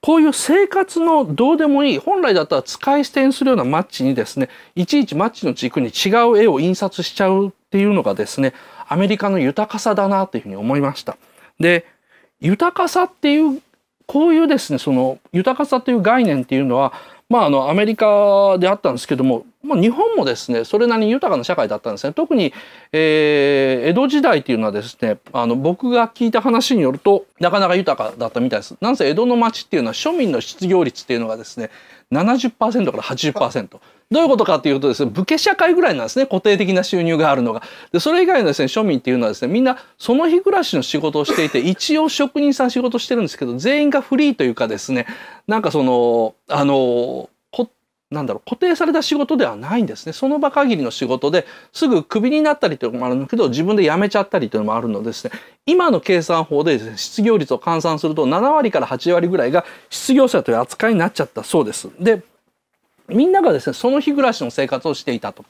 こういう生活のどうでもいい、本来だったら使い捨てにするようなマッチにですね、いちいちマッチの軸に違う絵を印刷しちゃうっていうのがですね、アメリカの豊かさだなというふうに思いました。で、豊かさっていう、こういうですね、その豊かさという概念っていうのは、まあ、あの、アメリカであったんですけども、まあ、日本もですねそれなりに豊かな社会だったんですね特に、えー、江戸時代っていうのはですねあの僕が聞いた話によるとなかなか豊かだったみたいですなんせ江戸の町っていうのは庶民の失業率っていうのがですね70%から80%どういうことかっていうとですね武家社会ぐらいなんですね固定的な収入があるのがでそれ以外のですね庶民っていうのはですねみんなその日暮らしの仕事をしていて一応職人さん仕事してるんですけど全員がフリーというかですねなんかそのあのなんだろう、固定された仕事ではないんですね。その場限りの仕事ですぐクビになったりというのもあるんだけど、自分で辞めちゃったりというのもあるのですね、今の計算法で、ね、失業率を換算すると7割から8割ぐらいが失業者という扱いになっちゃったそうです。で、みんながですね、その日暮らしの生活をしていたと。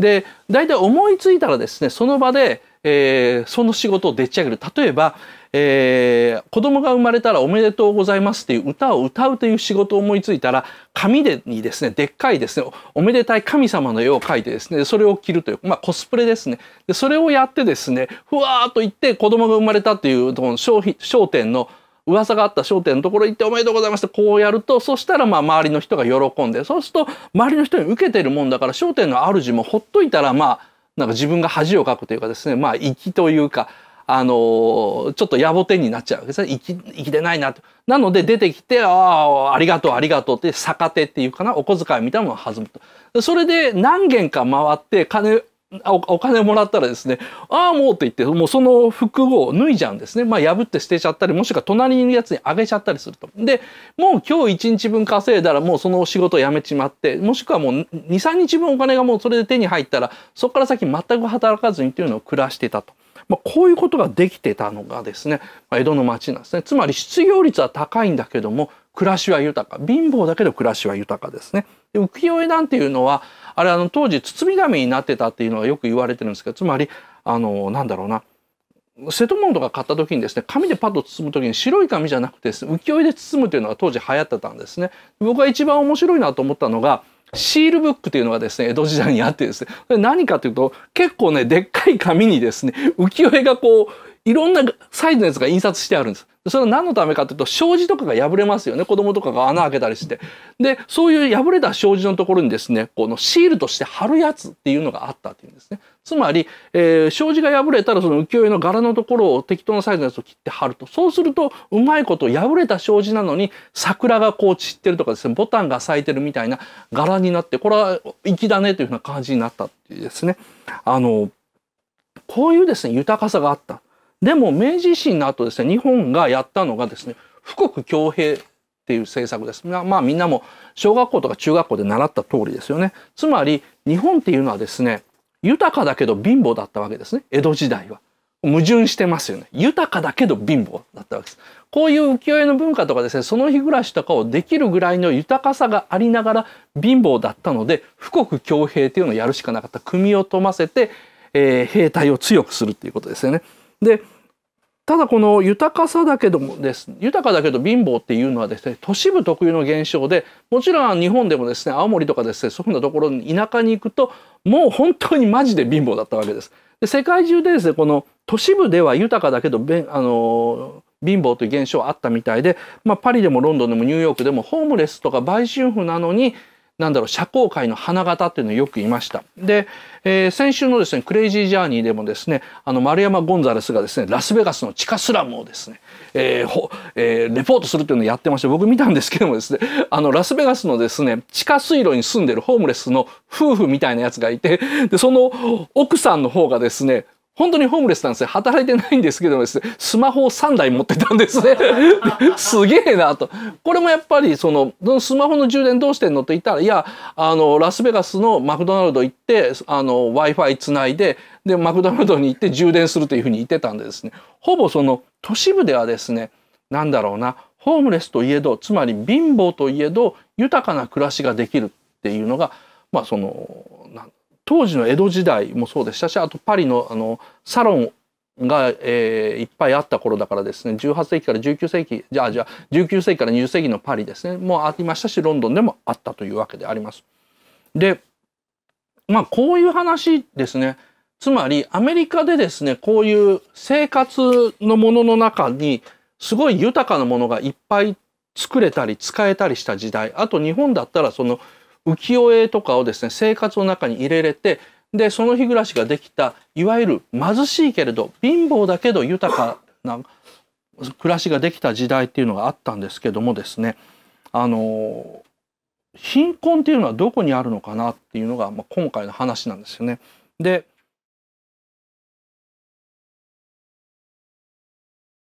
で、大体思いついたらですね、その場で、えー、その仕事をでっち上げる。例えば、えー、子供が生まれたらおめでとうございますっていう歌を歌うという仕事を思いついたら、紙でにですね、でっかいですね、おめでたい神様の絵を描いてですね、それを着るという、まあコスプレですね。で、それをやってですね、ふわーっと言って子供が生まれたっていうとこの商品、商店の噂があった商店のところ行っておめでとうございますってこうやるとそしたらまあ周りの人が喜んでそうすると周りの人に受けてるもんだから商店の主もほっといたらまあなんか自分が恥をかくというかですねまあ粋というかあのー、ちょっと野暮天になっちゃうわけですね粋でないなと。なので出てきて「ああありがとうありがとう」って逆手っていうかなお小遣いみたいなものを弾むと。それで何軒か回って金お金もらったらですね、ああもうって言って、もうその服を脱いじゃうんですね。まあ破って捨てちゃったり、もしくは隣にいるやつにあげちゃったりすると。で、もう今日一日分稼いだらもうその仕事を辞めちまって、もしくはもう2、3日分お金がもうそれで手に入ったら、そこから先全く働かずにというのを暮らしていたと。まあ、こういうことができてたのがですね、まあ、江戸の町なんですね。つまり失業率は高いんだけども、暮らしは豊か。貧乏だけど暮らしは豊かですね。で浮世絵なんていうのは、あれあの当時包み紙になってたっていうのはよく言われてるんですけどつまりあのなんだろうな瀬戸物とか買った時にですね紙でパッと包む時に白い紙じゃなくて、ね、浮世絵で包むというのが当時流行ってたんですね。僕が一番面白いなと思ったのがシールブックというのがですね江戸時代にあってですね何かというと結構ねでっかい紙にですね浮世絵がこういろんなサイズのやつが印刷してあるんです。それは何のためかというと障子とかが破れますよね子供とかが穴開けたりしてでそういう破れた障子のところにですねこのシールとして貼るやつっていうのがあったっていうんですねつまり、えー、障子が破れたらその浮世絵の柄のところを適当なサイズのやつを切って貼るとそうするとうまいこと破れた障子なのに桜がこう散ってるとかですねボタンが咲いてるみたいな柄になってこれは粋だねというふうな感じになったっていうですねあのこういうですね豊かさがあったでも明治維新の後ですね日本がやったのがですね富国強兵っていう政策です。まあみんなも小学校とか中学校で習った通りですよね。つまり日本っていうのはですね豊かだけど貧乏だったわけですね江戸時代は。矛盾してますよね。豊かだけど貧乏だったわけです。こういう浮世絵の文化とかですね、その日暮らしとかをできるぐらいの豊かさがありながら貧乏だったので、富国強兵っていうのをやるしかなかった。組を富ませて、えー、兵隊を強くするっていうことですよね。でただこの豊かさだけどもです豊かだけど貧乏っていうのはですね都市部特有の現象でもちろん日本でもですね青森とかですねそういうふうなところに田舎に行くともう本当にマジで貧乏だったわけです。で世界中でですねこの都市部では豊かだけどあの貧乏という現象あったみたいで、まあ、パリでもロンドンでもニューヨークでもホームレスとか売春婦なのになんだろう、社交界の花形っていうのをよく言いました。で、えー、先週のですね、クレイジージャーニーでもですね、あの、丸山ゴンザレスがですね、ラスベガスの地下スラムをですね、えーほえー、レポートするっていうのをやってまして、僕見たんですけどもですね、あの、ラスベガスのですね、地下水路に住んでるホームレスの夫婦みたいなやつがいて、で、その奥さんの方がですね、本当にホームレスなんですね。働いてないんですけどもですね、スマホを3台持ってたんですね。すげえなと。これもやっぱりその、スマホの充電どうしてんのって言ったら、いや、あの、ラスベガスのマクドナルド行って、あの、Wi-Fi つないで、で、マクドナルドに行って充電するというふうに言ってたんでですね、ほぼその、都市部ではですね、なんだろうな、ホームレスといえど、つまり貧乏といえど、豊かな暮らしができるっていうのが、まあその、当時の江戸時代もそうでしたしあとパリのあのサロンが、えー、いっぱいあった頃だからですね18世紀から19世紀じゃあじゃあ19世紀から20世紀のパリですねもありましたしロンドンでもあったというわけであります。でまあこういう話ですねつまりアメリカでですねこういう生活のものの中にすごい豊かなものがいっぱい作れたり使えたりした時代あと日本だったらその浮世絵とかをですね生活の中に入れれてでその日暮らしができたいわゆる貧しいけれど貧乏だけど豊かな暮らしができた時代っていうのがあったんですけどもですねあの貧困っていうのはどこにあるのかなっていうのが、まあ、今回の話なんですよね。で